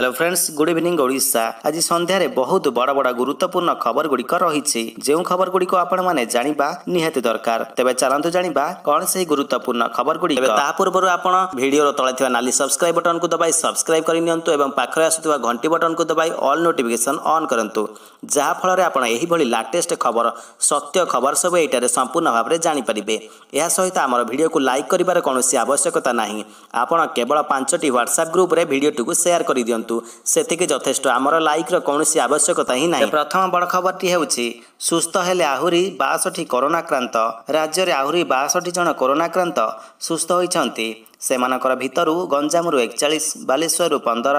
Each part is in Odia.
hello friends good evening Odisha ଆଜି ସନ୍ଧ୍ୟାରେ ବହୁତ ବଡ଼ ବଡ଼ ଗୁରୁତ୍ୱପୂର୍ଣ୍ଣ ଖବର ଗୁଡ଼ିକ ରହିଛି ଯେଉଁ ଖବର ଗୁଡ଼ିକ ଆପଣମାନେ ଜାଣିବା ନିହାତି ଦରକାର ତେବେ ଚାଲନ୍ତୁ ଜାଣିବା କ'ଣ ସେହି ଗୁରୁତ୍ୱପୂର୍ଣ୍ଣ ଖବର ଗୁଡ଼ିକ ତାହା ପୂର୍ବରୁ ଆପଣ ଭିଡ଼ିଓର ତଳେ ଥିବା ନାଲି ସବସ୍କ୍ରାଇବ୍ ବଟନକୁ ଦବାଇ ସବସ୍କ୍ରାଇବ୍ କରି ନିଅନ୍ତୁ ଏବଂ ପାଖରେ ଆସୁଥିବା ଘଣ୍ଟି ବଟନକୁ ଦବାଇ ଅଲ୍ ନୋଟିଫିକେସନ୍ ଅନ୍ କରନ୍ତୁ ଯାହାଫଳରେ ଆପଣ ଏହିଭଳି ଲାଟେଷ୍ଟ ଖବର ସତ୍ୟ ଖବର ସବୁ ଏଇଟାରେ ସମ୍ପୂର୍ଣ୍ଣ ଭାବରେ ଜାଣିପାରିବେ ଏହା ସହିତ ଆମର ଭିଡ଼ିଓକୁ ଲାଇକ୍ କରିବାର କୌଣସି ଆବଶ୍ୟକତା ନାହିଁ ଆପଣ କେବଳ ପାଞ୍ଚଟି ହ୍ୱାଟ୍ସଆପ୍ ଗ୍ରୁପ୍ରେ ଭିଡ଼ିଓଟିକୁ ସେୟାର କରିଦିଅନ୍ତୁ ଦିଅନ୍ତୁ ସେତିକି ଯଥେଷ୍ଟ ଆମର ଲାଇକ୍ର କୌଣସି ଆବଶ୍ୟକତା ହିଁ ନାହିଁ ପ୍ରଥମ ବଡ଼ ଖବରଟି ହେଉଛି ସୁସ୍ଥ ହେଲେ ଆହୁରି ବାଷଠି କରୋନାକ୍ରାନ୍ତ ରାଜ୍ୟରେ ଆହୁରି ବାଷଠି ଜଣ କରୋନାକ୍ରାନ୍ତ ସୁସ୍ଥ ହୋଇଛନ୍ତି ସେମାନଙ୍କର ଭିତରୁ ଗଞ୍ଜାମରୁ ଏକଚାଳିଶ ବାଲେଶ୍ୱରରୁ ପନ୍ଦର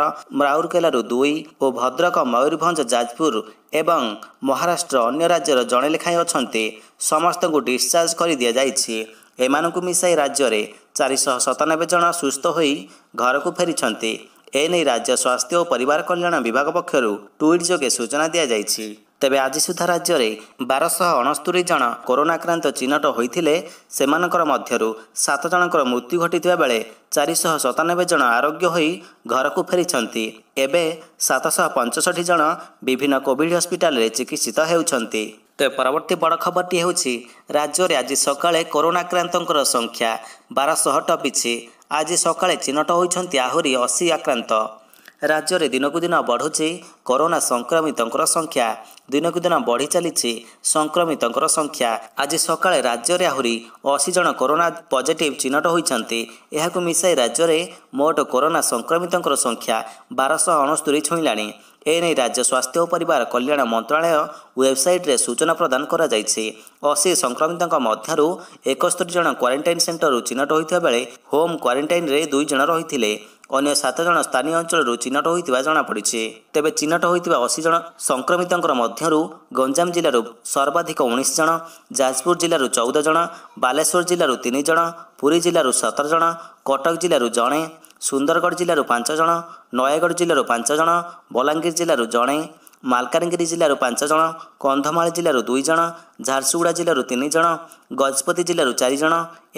ରାଉରକେଲାରୁ ଦୁଇ ଓ ଭଦ୍ରକ ମୟୂରଭଞ୍ଜ ଯାଜପୁର ଏବଂ ମହାରାଷ୍ଟ୍ର ଅନ୍ୟ ରାଜ୍ୟର ଜଣେ ଲେଖାଏଁ ଅଛନ୍ତି ସମସ୍ତଙ୍କୁ ଡିସଚାର୍ଜ କରି ଦିଆଯାଇଛି ଏମାନଙ୍କୁ ମିଶାଇ ରାଜ୍ୟରେ ଚାରିଶହ ସତାନବେ ଜଣ ସୁସ୍ଥ ହୋଇ ଘରକୁ ଫେରିଛନ୍ତି ଏନେଇ ରାଜ୍ୟ ସ୍ୱାସ୍ଥ୍ୟ ଓ ପରିବାର କଲ୍ୟାଣ ବିଭାଗ ପକ୍ଷରୁ ଟ୍ୱିଟ୍ ଯୋଗେ ସୂଚନା ଦିଆଯାଇଛି ତେବେ ଆଜି ସୁଦ୍ଧା ରାଜ୍ୟରେ ବାରଶହ ଅଣସ୍ତୋରି ଜଣ କରୋନାକ୍ରାନ୍ତ ଚିହ୍ନଟ ହୋଇଥିଲେ ସେମାନଙ୍କର ମଧ୍ୟରୁ ସାତ ଜଣଙ୍କର ମୃତ୍ୟୁ ଘଟିଥିବା ବେଳେ ଚାରିଶହ ସତାନବେ ଜଣ ଆରୋଗ୍ୟ ହୋଇ ଘରକୁ ଫେରିଛନ୍ତି ଏବେ ସାତଶହ ପଞ୍ଚଷଠି ଜଣ ବିଭିନ୍ନ କୋଭିଡ୍ ହସ୍ପିଟାଲରେ ଚିକିତ୍ସିତ ହେଉଛନ୍ତି ତେବେ ପରବର୍ତ୍ତୀ ବଡ଼ ଖବରଟି ହେଉଛି ରାଜ୍ୟରେ ଆଜି ସକାଳେ କରୋନାକ୍ରାନ୍ତଙ୍କର ସଂଖ୍ୟା ବାରଶହ ଟପିଛି ଆଜି ସକାଳେ ଚିହ୍ନଟ ହୋଇଛନ୍ତି ଆହୁରି ଅଶୀ ଆକ୍ରାନ୍ତ ରାଜ୍ୟରେ ଦିନକୁ ଦିନ ବଢ଼ୁଛି କରୋନା ସଂକ୍ରମିତଙ୍କର ସଂଖ୍ୟା ଦିନକୁ ଦିନ ବଢ଼ି ଚାଲିଛି ସଂକ୍ରମିତଙ୍କର ସଂଖ୍ୟା ଆଜି ସକାଳେ ରାଜ୍ୟରେ ଆହୁରି ଅଶୀ ଜଣ କରୋନା ପଜିଟିଭ୍ ଚିହ୍ନଟ ହୋଇଛନ୍ତି ଏହାକୁ ମିଶାଇ ରାଜ୍ୟରେ ମୋଟ କରୋନା ସଂକ୍ରମିତଙ୍କର ସଂଖ୍ୟା ବାରଶହ ଅଣସ୍ତୋରି ଛୁଇଁଲାଣି ଏନେଇ ରାଜ୍ୟ ସ୍ୱାସ୍ଥ୍ୟ ଓ ପରିବାର କଲ୍ୟାଣ ମନ୍ତ୍ରଣାଳୟ ୱେବସାଇଟ୍ରେ ସୂଚନା ପ୍ରଦାନ କରାଯାଇଛି ଅଶୀ ସଂକ୍ରମିତଙ୍କ ମଧ୍ୟରୁ ଏକସ୍ତରୀ ଜଣ କ୍ୱାରେଣ୍ଟାଇନ୍ ସେଣ୍ଟରରୁ ଚିହ୍ନଟ ହୋଇଥିବା ବେଳେ ହୋମ୍ କ୍ୱାରେଣ୍ଟାଇନ୍ରେ ଦୁଇ ଜଣ ରହିଥିଲେ ଅନ୍ୟ ସାତ ଜଣ ସ୍ଥାନୀୟ ଅଞ୍ଚଳରୁ ଚିହ୍ନଟ ହୋଇଥିବା ଜଣାପଡ଼ିଛି ତେବେ ଚିହ୍ନଟ ହୋଇଥିବା ଅଶୀ ଜଣ ସଂକ୍ରମିତଙ୍କ ମଧ୍ୟରୁ ଗଞ୍ଜାମ ଜିଲ୍ଲାରୁ ସର୍ବାଧିକ ଉଣେଇଶ ଜଣ ଯାଜପୁର ଜିଲ୍ଲାରୁ ଚଉଦ ଜଣ ବାଲେଶ୍ୱର ଜିଲ୍ଲାରୁ ତିନି ଜଣ ପୁରୀ ଜିଲ୍ଲାରୁ ସତର ଜଣ କଟକ ଜିଲ୍ଲାରୁ ଜଣେ ସୁନ୍ଦରଗଡ଼ ଜିଲ୍ଲାରୁ ପାଞ୍ଚ ଜଣ ନୟାଗଡ଼ ଜିଲ୍ଲାରୁ ପାଞ୍ଚ ଜଣ ବଲାଙ୍ଗୀର ଜିଲ୍ଲାରୁ ଜଣେ ମାଲକାନଗିରି ଜିଲ୍ଲାରୁ ପାଞ୍ଚ ଜଣ କନ୍ଧମାଳ ଜିଲ୍ଲାରୁ ଦୁଇ ଜଣ ଝାରସୁଗୁଡ଼ା ଜିଲ୍ଲାରୁ ତିନି ଜଣ ଗଜପତି ଜିଲ୍ଲାରୁ ଚାରି ଜଣ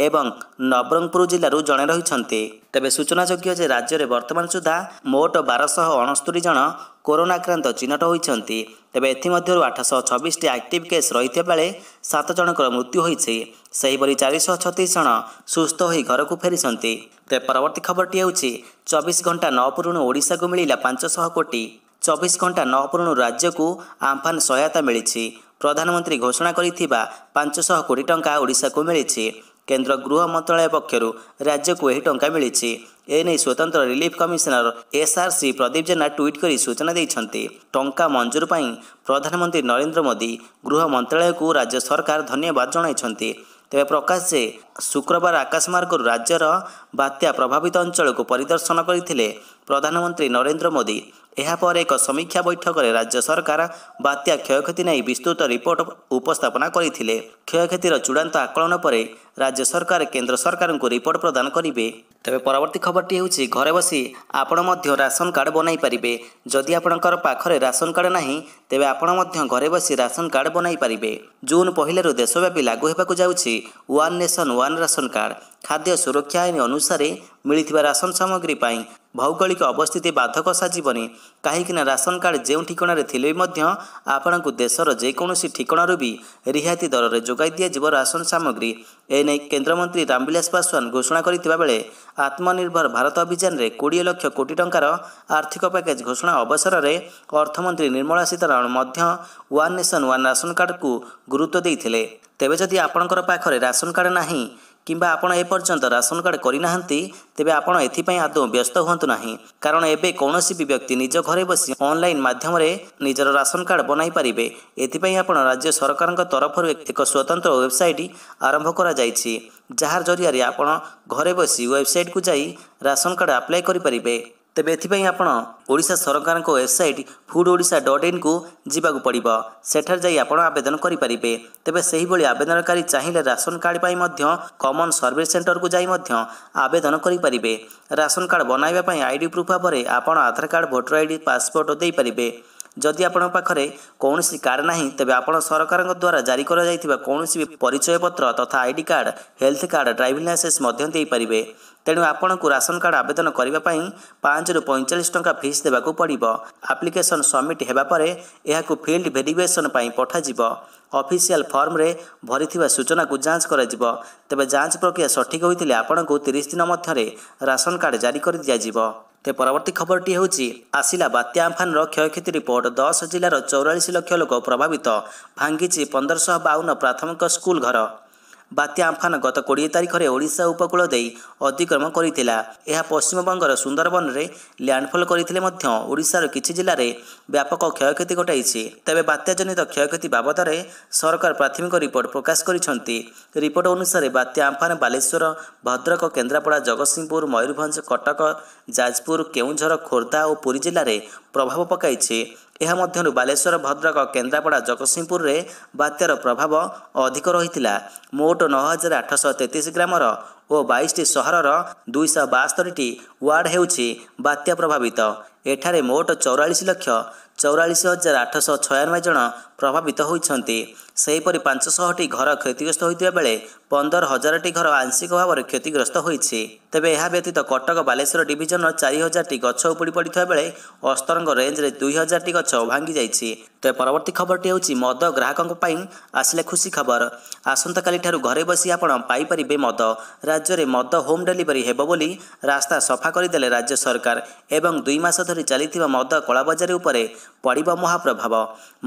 ଏବଂ ନବରଙ୍ଗପୁର ଜିଲ୍ଲାରୁ ଜଣେ ରହିଛନ୍ତି ତେବେ ସୂଚନାଯୋଗ୍ୟ ଯେ ରାଜ୍ୟରେ ବର୍ତ୍ତମାନ ସୁଦ୍ଧା ମୋଟ ବାରଶହ ଅଣସ୍ତୋରି ଜଣ କରୋନା ଆକ୍ରାନ୍ତ ଚିହ୍ନଟ ହୋଇଛନ୍ତି ତେବେ ଏଥିମଧ୍ୟରୁ ଆଠଶହ ଛବିଶଟି ଆକ୍ଟିଭ୍ କେସ୍ ରହିଥିବା ବେଳେ ସାତ ଜଣଙ୍କର ମୃତ୍ୟୁ ହୋଇଛି ସେହିପରି ଚାରିଶହ ଛତିଶ ଜଣ ସୁସ୍ଥ ହୋଇ ଘରକୁ ଫେରିଛନ୍ତି ତେବେ ପରବର୍ତ୍ତୀ ଖବରଟି ହେଉଛି ଚବିଶ ଘଣ୍ଟା ନ ପୂର୍ଣ୍ଣ ଓଡ଼ିଶାକୁ ମିଳିଲା ପାଞ୍ଚଶହ କୋଟି ଚବିଶ ଘଣ୍ଟା ନ ପୂରୁଣୁ ରାଜ୍ୟକୁ ଆମ୍ଫାନ ସହାୟତା ମିଳିଛି ପ୍ରଧାନମନ୍ତ୍ରୀ ଘୋଷଣା କରିଥିବା ପାଞ୍ଚଶହ କୋଟି ଟଙ୍କା ଓଡ଼ିଶାକୁ ମିଳିଛି କେନ୍ଦ୍ର ଗୃହ ମନ୍ତ୍ରଣାଳୟ ପକ୍ଷରୁ ରାଜ୍ୟକୁ ଏହି ଟଙ୍କା ମିଳିଛି ଏନେଇ ସ୍ୱତନ୍ତ୍ର relief commissioner SRC Pradeep Jena tweet କରି ସୂଚନା ଦେଇଛନ୍ତି ଟଙ୍କା ମଞ୍ଜୁର ପାଇଁ ପ୍ରଧାନମନ୍ତ୍ରୀ ନରେନ୍ଦ୍ର ମୋଦି ଗୃହ ମନ୍ତ୍ରଣାଳୟକୁ ରାଜ୍ୟ ସରକାର ଧନ୍ୟବାଦ ଜଣାଇଛନ୍ତି ତେବେ ପ୍ରକାଶ ଯେ ଶୁକ୍ରବାର ଆକାଶମାର୍ଗରୁ ରାଜ୍ୟର ବାତ୍ୟା ପ୍ରଭାବିତ ଅଞ୍ଚଳକୁ ପରିଦର୍ଶନ କରିଥିଲେ ପ୍ରଧାନମନ୍ତ୍ରୀ ନରେନ୍ଦ୍ର ମୋଦି ଏହାପରେ ଏକ ସମୀକ୍ଷା ବୈଠକରେ ରାଜ୍ୟ ସରକାର ବାତ୍ୟା କ୍ଷୟକ୍ଷତି ନେଇ ବିସ୍ତୃତ ରିପୋର୍ଟ ଉପସ୍ଥାପନା କରିଥିଲେ କ୍ଷୟକ୍ଷତିର ଚୂଡ଼ାନ୍ତ ଆକଳନ ପରେ ରାଜ୍ୟ ସରକାର କେନ୍ଦ୍ର ସରକାରଙ୍କୁ ରିପୋର୍ଟ ପ୍ରଦାନ କରିବେ ତେବେ ପରବର୍ତ୍ତୀ ଖବରଟି ହେଉଛି ଘରେ ବସି ଆପଣ ମଧ୍ୟ ରାସନ କାର୍ଡ଼ ବନାଇ ପାରିବେ ଯଦି ଆପଣଙ୍କର ପାଖରେ ରାସନ କାର୍ଡ଼ ନାହିଁ ତେବେ ଆପଣ ମଧ୍ୟ ଘରେ ବସି ରାସନ କାର୍ଡ଼ ବନାଇ ପାରିବେ ଜୁନ୍ ପହିଲାରୁ ଦେଶବ୍ୟାପୀ ଲାଗୁ ହେବାକୁ ଯାଉଛି one nation one ration card ଖାଦ୍ୟ ସୁରକ୍ଷା ଆଇନ ଅନୁସାରେ ମିଳିଥିବା ରାସନ ସାମଗ୍ରୀ ପାଇଁ ଭୌଗୋଳିକ ଅବସ୍ଥିତି ବାଧକ ସାଜିବନି କାହିଁକିନା ରାସନ କାର୍ଡ଼ ଯେଉଁ ଠିକଣାରେ ଥିଲେ ମଧ୍ୟ ଆପଣଙ୍କୁ ଦେଶର ଯେକୌଣସି ଠିକଣାରୁ ବି ରିହାତି ଦରରେ ଯୋଗାଇ ଦିଆଯିବ ରାସନ ସାମଗ୍ରୀ ଏନେଇ କେନ୍ଦ୍ରମନ୍ତ୍ରୀ ରାମବିଳାସ ପାଶ୍ୱାନ ଘୋଷଣା କରିଥିବା ବେଳେ ଆତ୍ମନିର୍ଭର ଭାରତ ଅଭିଯାନରେ କୋଡ଼ିଏ ଲକ୍ଷ କୋଟି ଟଙ୍କାର ଆର୍ଥିକ ପ୍ୟାକେଜ ଘୋଷଣା ଅବସରରେ ଅର୍ଥମନ୍ତ୍ରୀ ନିର୍ମଳା ସୀତାରମଣ ମଧ୍ୟ ୱାନ୍ ନେସନ ୱାନ୍ ରାସନ କାର୍ଡ଼କୁ ଗୁରୁତ୍ୱ ଦେଇଥିଲେ ତେବେ ଯଦି ଆପଣଙ୍କର ପାଖରେ ରାସନ କାର୍ଡ଼ ନାହିଁ কিংবা ଆପଣ ଏପର୍ଯ୍ୟନ୍ତ ରାସନ କାର୍ଡ଼ କରିନାହାନ୍ତି ତେବେ ଆପଣ ଏଥିପାଇଁ ଆଦୌ ବ୍ୟସ୍ତ ହୁଅନ୍ତୁ ନାହିଁ କାରଣ ଏବେ କୌଣସି ବି ବ୍ୟକ୍ତି ନିଜ ଘରେ ବସି ଅନଲାଇନ୍ ମାଧ୍ୟମରେ ନିଜର ରାସନ କାର୍ଡ଼ ବନାଇ ପାରିବେ ଏଥିପାଇଁ ଆପଣ ରାଜ୍ୟ ସରକାରଙ୍କ ତରଫରୁ ଏକ ସ୍ୱତନ୍ତ୍ର ୱେବସାଇଟ୍ ଆରମ୍ଭ କରାଯାଇଛି ଯାହାର ଜରିଆରେ ଆପଣ ଘରେ ବସି ୱେବସାଇଟ୍କୁ ଯାଇ ରାସନ କାର୍ଡ଼ ଆପ୍ଲାଏ କରିପାରିବେ ତେବେ ଏଥିପାଇଁ ଆପଣ ଓଡ଼ିଶା ସରକାରଙ୍କ ୱେବସାଇଟ୍ ଫୁଡ୍ ଓଡ଼ିଶା ଡଟ୍ ଇନ୍କୁ ଯିବାକୁ ପଡ଼ିବ ସେଠାରେ ଯାଇ ଆପଣ ଆବେଦନ କରିପାରିବେ ତେବେ ସେହିଭଳି ଆବେଦନକାରୀ ଚାହିଁଲେ ରାସନ କାର୍ଡ଼ ପାଇଁ ମଧ୍ୟ କମନ୍ ସର୍ଭିସ୍ ସେଣ୍ଟରକୁ ଯାଇ ମଧ୍ୟ ଆବେଦନ କରିପାରିବେ ରାସନ କାର୍ଡ଼ ବନାଇବା ପାଇଁ ଆଇ ଡି ପ୍ରୁଫ୍ ଭାବରେ ଆପଣ Aadhaar card voter I D passport ଦେଇପାରିବେ ଯଦି ଆପଣଙ୍କ ପାଖରେ କୌଣସି କାର୍ଡ଼ ନାହିଁ ତେବେ ଆପଣ ସରକାରଙ୍କ ଦ୍ୱାରା ଜାରି କରାଯାଇଥିବା କୌଣସି ବି ପରିଚୟ ପତ୍ର ତଥା I D card health card driving licence ମଧ୍ୟ ଦେଇପାରିବେ ତେଣୁ ଆପଣଙ୍କୁ ରାସନ କାର୍ଡ଼ ଆବେଦନ କରିବା ପାଇଁ ପାଞ୍ଚରୁ ପଇଁଚାଳିଶ ଟଙ୍କା ଫିସ୍ ଦେବାକୁ ପଡ଼ିବ ଆପ୍ଲିକେସନ୍ ସବମିଟ୍ ହେବା ପରେ ଏହାକୁ ଫିଲ୍ଡ ଭେରିଫିକେସନ୍ ପାଇଁ ପଠାଯିବ ଅଫିସିଆଲ ଫର୍ମରେ ଭରିଥିବା ସୂଚନାକୁ ଯାଞ୍ଚ କରାଯିବ ତେବେ ଯାଞ୍ଚ ପ୍ରକ୍ରିୟା ସଠିକ୍ ହୋଇଥିଲେ ଆପଣଙ୍କୁ ତିରିଶ ଦିନ ମଧ୍ୟରେ ରାସନ କାର୍ଡ଼ ଜାରି କରି ତେ ପରବର୍ତ୍ତୀ ଖବରଟି ହେଉଛି ଆସିଲା ବାତ୍ୟା ଆମ୍ଫାନର କ୍ଷୟକ୍ଷତି ରିପୋର୍ଟ ଦଶ ଜିଲ୍ଲାର ଚଉରାଳିଶ ଲକ୍ଷ ଲୋକ ପ୍ରଭାବିତ ଭାଙ୍ଗିଛି ପନ୍ଦରଶହ ବାଉନ ପ୍ରାଥମିକ ସ୍କୁଲ ଘର ବାତ୍ୟା ଆମ୍ଫାନ ଗତ କୋଡ଼ିଏ ତାରିଖରେ ଓଡ଼ିଶା ଉପକୂଳ ଦେଇ ଅତିକ୍ରମ କରିଥିଲା ଏହା ପଶ୍ଚିମବଙ୍ଗର ସୁନ୍ଦରବନରେ ଲ୍ୟାଣ୍ଡଫଲ କରିଥିଲେ ମଧ୍ୟ ଓଡ଼ିଶାର କିଛି ଜିଲ୍ଲାରେ ବ୍ୟାପକ କ୍ଷୟକ୍ଷତି ଘଟାଇଛି ତେବେ ବାତ୍ୟାଜନିତ କ୍ଷୟକ୍ଷତି ବାବଦରେ ସରକାର ପ୍ରାଥମିକ ରିପୋର୍ଟ ପ୍ରକାଶ କରିଛନ୍ତି ରିପୋର୍ଟ ଅନୁସାରେ ବାତ୍ୟା ଆମ୍ଫାନ ବାଲେଶ୍ୱର ଭଦ୍ରକ କେନ୍ଦ୍ରାପଡ଼ା ଜଗତସିଂହପୁର ମୟୂରଭଞ୍ଜ କଟକ ଯାଜପୁର କେଉଁଝର ଖୋର୍ଦ୍ଧା ଓ ପୁରୀ ଜିଲ୍ଲାରେ ପ୍ରଭାବ ପକାଇଛି ଏହା ମଧ୍ୟରୁ ବାଲେଶ୍ୱର ଭଦ୍ରକ କେନ୍ଦ୍ରାପଡ଼ା ଜଗତସିଂହପୁରରେ ବାତ୍ୟାର ପ୍ରଭାବ ଅଧିକ ରହିଥିଲା ମୋଟ ନଅ ହଜାର ଆଠଶହ ତେତିଶ ଗ୍ରାମର ଓ ବାଇଶଟି ସହରର ଦୁଇଶହ ବାସ୍ତରିଟି ୱାର୍ଡ଼ ହେଉଛି ବାତ୍ୟା ପ୍ରଭାବିତ ଏଠାରେ ମୋଟ ଚଉରାଳିଶ ଲକ୍ଷ ଚଉରାଳିଶ ହଜାର ଆଠଶହ ଛୟାନବେ ଜଣ ପ୍ରଭାବିତ ହୋଇଛନ୍ତି ସେହିପରି ପାଞ୍ଚଶହଟି ଘର କ୍ଷତିଗ୍ରସ୍ତ ହୋଇଥିବା ବେଳେ ପନ୍ଦର ହଜାରଟି ଘର ଆଂଶିକ ଭାବରେ କ୍ଷତିଗ୍ରସ୍ତ ହୋଇଛି ତେବେ ଏହା ବ୍ୟତୀତ କଟକ ବାଲେଶ୍ୱର ଡିଭିଜନର ଚାରି ହଜାରଟି ଗଛ ଉପୁଡ଼ି ପଡ଼ିଥିବା ବେଳେ ଅସ୍ତରଙ୍ଗ ରେଞ୍ଜରେ ଦୁଇ ହଜାରଟି ଗଛ ଭାଙ୍ଗି ଯାଇଛି ତେବେ ପରବର୍ତ୍ତୀ ଖବରଟି ହେଉଛି ମଦ ଗ୍ରାହକଙ୍କ ପାଇଁ ଆସିଲା ଖୁସି ଖବର ଆସନ୍ତାକାଲିଠାରୁ ଘରେ ବସି ଆପଣ ପାଇପାରିବେ ମଦ ରାଜ୍ୟରେ ମଦ ହୋମ୍ ଡେଲିଭରି ହେବ ବୋଲି ରାସ୍ତା ସଫା କରିଦେଲେ ରାଜ୍ୟ ସରକାର ଏବଂ ଦୁଇ ମାସ ଧରି ଚାଲିଥିବା ମଦ କଳାବଜାରୀ ଉପରେ ପଡ଼ିବ ମହାପ୍ରଭାବ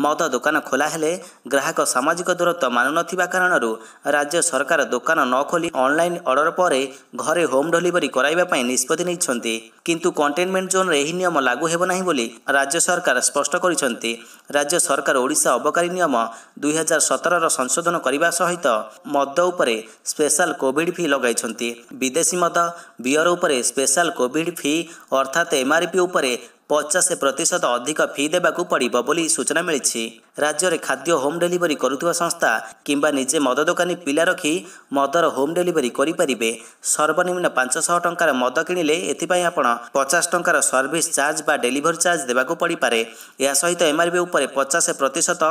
ମଦ ଦୋକାନ ଖୋଲା ହେଲେ ଗ୍ରାହକ ସାମାଜିକ ଦୂରତ୍ୱ ମାନୁନଥିବା କାରଣରୁ ରାଜ୍ୟ ସରକାର ଦୋକାନ ନ ଖୋଲି ଅନ୍ଲାଇନ୍ ଅର୍ଡର ପରେ ଘରେ ହୋମ୍ ଡେଲିଭରି କରାଇବା ପାଇଁ ନିଷ୍ପତ୍ତି ନେଇଛନ୍ତି କିନ୍ତୁ କଣ୍ଟେନମେଣ୍ଟ ଜୋନ୍ରେ ଏହି ନିୟମ ଲାଗୁ ହେବ ନାହିଁ ବୋଲି ରାଜ୍ୟ ସରକାର ସ୍ପଷ୍ଟ କରିଛନ୍ତି ରାଜ୍ୟ ସରକାର ଓଡ଼ିଶା ଅବକାରୀ ନିୟମ ଦୁଇହଜାର ସତରର ସଂଶୋଧନ କରିବା ସହିତ ମଦ ଉପରେ ସ୍ପେଶାଲ କୋଭିଡ୍ ଫି ଲଗାଇଛନ୍ତି ବିଦେଶୀ ମଦ ବିୟର ଉପରେ ସ୍ପେଶାଲ କୋଭିଡ୍ ଫି ଅର୍ଥାତ୍ ଏମ୍ଆର୍ପି ଉପରେ ପଚାଶ ପ୍ରତିଶତ ଅଧିକ ଫି ଦେବାକୁ ପଡ଼ିବ ବୋଲି ସୂଚନା ମିଳିଛି ରାଜ୍ୟରେ ଖାଦ୍ୟ ହୋମ୍ ଡେଲିଭରି କରୁଥିବା ସଂସ୍ଥା କିମ୍ବା ନିଜେ ମଦ ଦୋକାନୀ ପିଲା ରଖି ମଦର ହୋମ୍ ଡେଲିଭରି କରିପାରିବେ ସର୍ବନିମ୍ନ ପାଞ୍ଚଶହ ଟଙ୍କାର ମଦ କିଣିଲେ ଏଥିପାଇଁ ଆପଣ ପଚାଶ ଟଙ୍କାର ସର୍ଭିସ୍ ଚାର୍ଜ ବା ଡେଲିଭରି ଚାର୍ଜ ଦେବାକୁ ପଡ଼ିପାରେ ଏହା ସହିତ ଏମ୍ଆର୍ବି ଉପରେ ପଚାଶ ପ୍ରତିଶତ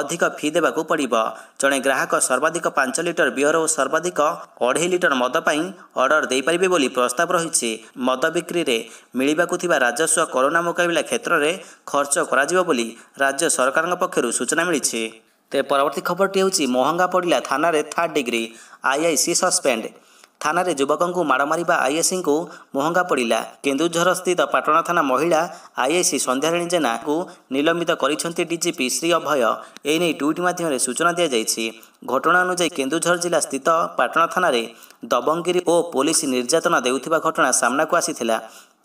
ଅଧିକ ଫି ଦେବାକୁ ପଡ଼ିବ ଜଣେ ଗ୍ରାହକ ସର୍ବାଧିକ ପାଞ୍ଚ ଲିଟର ବିହର ଓ ସର୍ବାଧିକ ଅଢ଼େଇ ଲିଟର ମଦ ପାଇଁ ଅର୍ଡ଼ର ଦେଇପାରିବେ ବୋଲି ପ୍ରସ୍ତାବ ରହିଛି ମଦ ବିକ୍ରିରେ ମିଳିବାକୁ ଥିବା ରାଜସ୍ୱ କରୋନା ମୁକାବିଲା କ୍ଷେତ୍ରରେ ଖର୍ଚ୍ଚ କରାଯିବ ବୋଲି ରାଜ୍ୟ ସରକାରଙ୍କ ପକ୍ଷରୁ ପକ୍ଷରୁ ସୂଚନା ମିଳିଛି ତେବେ ପରବର୍ତ୍ତୀ ଖବରଟି ହେଉଛି ମହଙ୍ଗା ପଡ଼ିଲା ଥାନାରେ third degree I IIC suspend ଥାନାରେ ଯୁବକଙ୍କୁ ମାଡ଼ ମାରିବା ଆଇଏସିଙ୍କୁ ମହଙ୍ଗା ପଡ଼ିଲା କେନ୍ଦୁଝର ସ୍ଥିତ ପାଟଣା ଥାନା ମହିଳା ଆଇଏସି ସନ୍ଧ୍ୟାରାଣୀ ଜେନାଙ୍କୁ ନିଲମ୍ବିତ କରିଛନ୍ତି ଡିଜିପି ଶ୍ରୀ ଅଭୟ ଏନେଇ ଟ୍ୱିଟ୍ ମାଧ୍ୟମରେ ସୂଚନା ଦିଆଯାଇଛି ଘଟଣା ଅନୁଯାୟୀ କେନ୍ଦୁଝର ଜିଲ୍ଲା ସ୍ଥିତ ପାଟଣା ଥାନାରେ ଦବଙ୍ଗିରି ଓ ପୋଲିସ ନିର୍ଯାତନା ଦେଉଥିବା ଘଟଣା ସାମ୍ନାକୁ ଆସିଥିଲା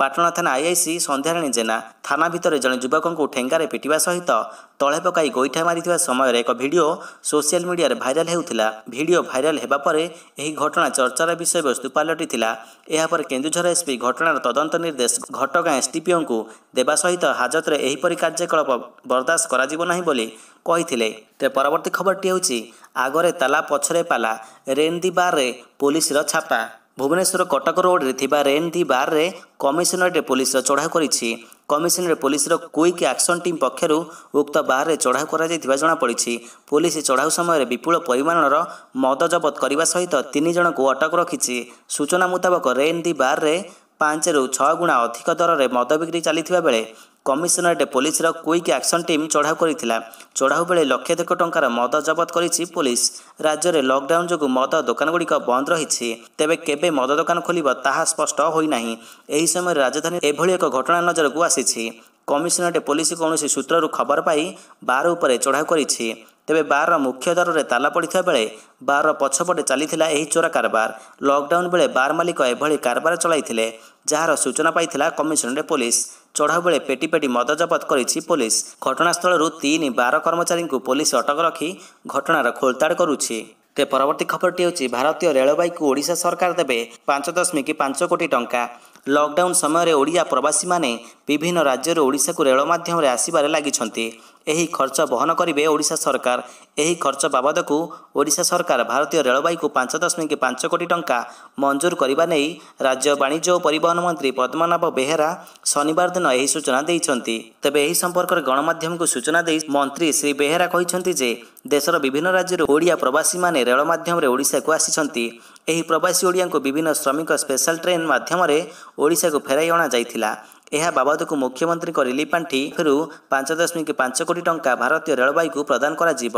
ପାଟଣା ଥାନା ଆଇଆଇସି ସନ୍ଧ୍ୟାରାଣୀ ଜେନା ଥାନା ଭିତରେ ଜଣେ ଯୁବକଙ୍କୁ ଠେଙ୍ଗାରେ ପିଟିବା ସହିତ ତଳେ ପକାଇ ଗୋଇଠା ମାରିଥିବା ସମୟରେ ଏକ ଭିଡ଼ିଓ ସୋସିଆଲ ମିଡିଆରେ ଭାଇରାଲ ହେଉଥିଲା ଭିଡ଼ିଓ ଭାଇରାଲ ହେବା ପରେ ଏହି ଘଟଣା ଚର୍ଚ୍ଚାର ବିଷୟବସ୍ତୁ ପାଲଟିଥିଲା ଏହାପରେ କେନ୍ଦୁଝର ଏସ୍ପି ଘଟଣାର ତଦନ୍ତ ନିର୍ଦ୍ଦେଶ ଘଟଗାଁ ଏସ୍ଡିପିଓଙ୍କୁ ଦେବା ସହିତ ହାଜତରେ ଏହିପରି କାର୍ଯ୍ୟକଳାପ ବରଦାସ୍ତ କରାଯିବ ନାହିଁ ବୋଲି କହିଥିଲେ ତେବେ ପରବର୍ତ୍ତୀ ଖବରଟି ହେଉଛି ଆଗରେ ତାଲା ପଛରେ ପାଲା ରେନ୍ ଦି ବାର୍ରେ ପୋଲିସର ଛାପା ଭୁବନେଶ୍ୱର କଟକ ରୋଡ଼ରେ ଥିବା ରେନ୍ ଦି ବାର୍ରେ କମିଶନରେଟ୍ ପୋଲିସର ଚଢ଼ାଉ କରିଛି କମିଶନରେଟ୍ ପୋଲିସର କୁଇକ୍ ଆକ୍ସନ ଟିମ୍ ପକ୍ଷରୁ ଉକ୍ତ ବାର୍ରେ ଚଢ଼ାଉ କରାଯାଇଥିବା ଜଣାପଡ଼ିଛି ପୋଲିସ ଚଢ଼ାଉ ସମୟରେ ବିପୁଳ ପରିମାଣର ମଦ ଜବତ କରିବା ସହିତ ତିନି ଜଣଙ୍କୁ ଅଟକ ରଖିଛି ସୂଚନା ମୁତାବକ ରେନ୍ ଦି ବାର୍ରେ ପାଞ୍ଚରୁ ଛଅ ଗୁଣା ଅଧିକ ଦରରେ ମଦ ବିକ୍ରି ଚାଲିଥିବା ବେଳେ କମିଶନରେଟ୍ ପୋଲିସର କୁଇକ୍ ଆକ୍ସନ୍ ଟିମ୍ ଚଢ଼ାଉ କରିଥିଲା ଚଢ଼ାଉ ବେଳେ ଲକ୍ଷାଧିକ ଟଙ୍କାର ମଦ ଜବତ କରିଛି ପୋଲିସ ରାଜ୍ୟରେ ଲକଡାଉନ୍ ଯୋଗୁଁ ମଦ ଦୋକାନଗୁଡ଼ିକ ବନ୍ଦ ରହିଛି ତେବେ କେବେ ମଦ ଦୋକାନ ଖୋଲିବ ତାହା ସ୍ପଷ୍ଟ ହୋଇନାହିଁ ଏହି ସମୟରେ ରାଜଧାନୀ ଏଭଳି ଏକ ଘଟଣା ନଜରକୁ ଆସିଛି କମିଶନରେଟ୍ ପୋଲିସ କୌଣସି ସୂତ୍ରରୁ ଖବର ପାଇ ବାର ଉପରେ ଚଢ଼ାଉ କରିଛି ତେବେ ବାର୍ର ମୁଖ୍ୟ ଦରରେ ତାଲା ପଡ଼ିଥିବା ବେଳେ ବାରର ପଛପଟେ ଚାଲିଥିଲା ଏହି ଚୋରା କାରବାର ଲକଡାଉନ୍ ବେଳେ ବାର ମାଲିକ ଏଭଳି କାରବାର ଚଳାଇଥିଲେ ଯାହାର ସୂଚନା ପାଇଥିଲା କମିଶନରେ ପୋଲିସ ଚଢ଼ାଉ ବେଳେ ପେଟି ପେଟି ମଦ ଜବତ କରିଛି ପୋଲିସ ଘଟଣାସ୍ଥଳରୁ ତିନି ବାର କର୍ମଚାରୀଙ୍କୁ ପୋଲିସ ଅଟକ ରଖି ଘଟଣାର ଖୋଳତାଡ଼ କରୁଛି তে ପରବର୍ତ୍ତୀ ଖବରଟି ହେଉଛି ଭାରତୀୟ ରେଳବାଇକୁ ଓଡ଼ିଶା ସରକାର ଦେବେ ପାଞ୍ଚ ଦଶମିକ ପାଞ୍ଚ କୋଟି ଟଙ୍କା ଲକଡାଉନ ସମୟରେ ଓଡ଼ିଆ ପ୍ରବାସୀମାନେ ବିଭିନ୍ନ ରାଜ୍ୟରୁ ଓଡ଼ିଶାକୁ ରେଳ ମାଧ୍ୟମରେ ଆସିବାରେ ଲାଗିଛନ୍ତି ଏହି ଖର୍ଚ୍ଚ ବହନ କରିବେ ଓଡ଼ିଶା ସରକାର ଏହି ଖର୍ଚ୍ଚ ବାବଦକୁ ଓଡ଼ିଶା ସରକାର ଭାରତୀୟ ରେଳବାଇକୁ ପାଞ୍ଚ ଦଶମିକ ପାଞ୍ଚ କୋଟି ଟଙ୍କା ମଞ୍ଜୁର କରିବା ନେଇ ରାଜ୍ୟ ବାଣିଜ୍ୟ ଓ ପରିବହନ ମନ୍ତ୍ରୀ ପଦ୍ମନାଭ ବେହେରା ଶନିବାର ଦିନ ଏହି ସୂଚନା ଦେଇଛନ୍ତି ତେବେ ଏହି ସମ୍ପର୍କରେ ଗଣମାଧ୍ୟମକୁ ସୂଚନା ଦେଇ ମନ୍ତ୍ରୀ ଶ୍ରୀ ବେହେରା କହିଛନ୍ତି ଯେ ଦେଶର ବିଭିନ୍ନ ରାଜ୍ୟରୁ ଓଡ଼ିଆ ପ୍ରବାସୀମାନେ ରେଳ ମାଧ୍ୟମରେ ଓଡ଼ିଶାକୁ ଆସିଛନ୍ତି ଏହି ପ୍ରବାସୀ ଓଡ଼ିଆଙ୍କୁ ବିଭିନ୍ନ ଶ୍ରମିକ ସ୍ପେଶାଲ ଟ୍ରେନ୍ ମାଧ୍ୟମରେ ଓଡ଼ିଶାକୁ ଫେରାଇ ଅଣାଯାଇଥିଲା ଏହା ବାବଦକୁ ମୁଖ୍ୟମନ୍ତ୍ରୀଙ୍କ ରିଲିଫ୍ ପାଣ୍ଠିରୁ ପାଞ୍ଚ ଦଶମିକ ପାଞ୍ଚ କୋଟି ଟଙ୍କା ଭାରତୀୟ ରେଳବାଇକୁ ପ୍ରଦାନ କରାଯିବ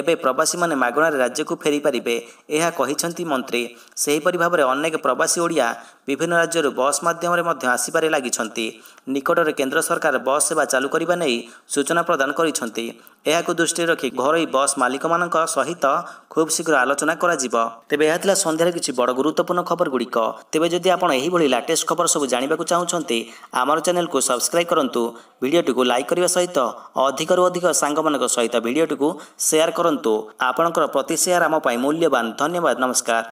ଏବେ ପ୍ରବାସୀମାନେ ମାଗଣାରେ ରାଜ୍ୟକୁ ଫେରିପାରିବେ ଏହା କହିଛନ୍ତି ମନ୍ତ୍ରୀ ସେହିପରି ଭାବରେ ଅନେକ ପ୍ରବାସୀ ଓଡ଼ିଆ ବିଭିନ୍ନ ରାଜ୍ୟରୁ ବସ୍ ମାଧ୍ୟମରେ ମଧ୍ୟ ଆସିବାରେ ଲାଗିଛନ୍ତି ନିକଟରେ କେନ୍ଦ୍ର ସରକାର ବସ୍ ସେବା ଚାଲୁ କରିବା ନେଇ ସୂଚନା ପ୍ରଦାନ କରିଛନ୍ତି ଏହାକୁ ଦୃଷ୍ଟିରେ ରଖି ଘରୋଇ ବସ୍ ମାଲିକମାନଙ୍କ ସହିତ ଖୁବ୍ ଶୀଘ୍ର ଆଲୋଚନା କରାଯିବ ତେବେ ଏହା ଥିଲା ସନ୍ଧ୍ୟାରେ କିଛି ବଡ଼ ଗୁରୁତ୍ୱପୂର୍ଣ୍ଣ ଖବରଗୁଡ଼ିକ ତେବେ ଯଦି ଆପଣ ଏହିଭଳି ଲାଟେଷ୍ଟ ଖବର ସବୁ ଜାଣିବାକୁ ଚାହୁଁଛନ୍ତି ଆମର ଚ୍ୟାନେଲକୁ ସବସ୍କ୍ରାଇବ୍ କରନ୍ତୁ ଭିଡ଼ିଓଟିକୁ ଲାଇକ୍ କରିବା ସହିତ ଅଧିକରୁ ଅଧିକ ସାଙ୍ଗମାନଙ୍କ ସହିତ ଭିଡ଼ିଓଟିକୁ ସେୟାର କରନ୍ତୁ ଆପଣଙ୍କର ପ୍ରତିଷେୟାର ଆମ ପାଇଁ ମୂଲ୍ୟବାନ ଧନ୍ୟବାଦ ନମସ୍କାର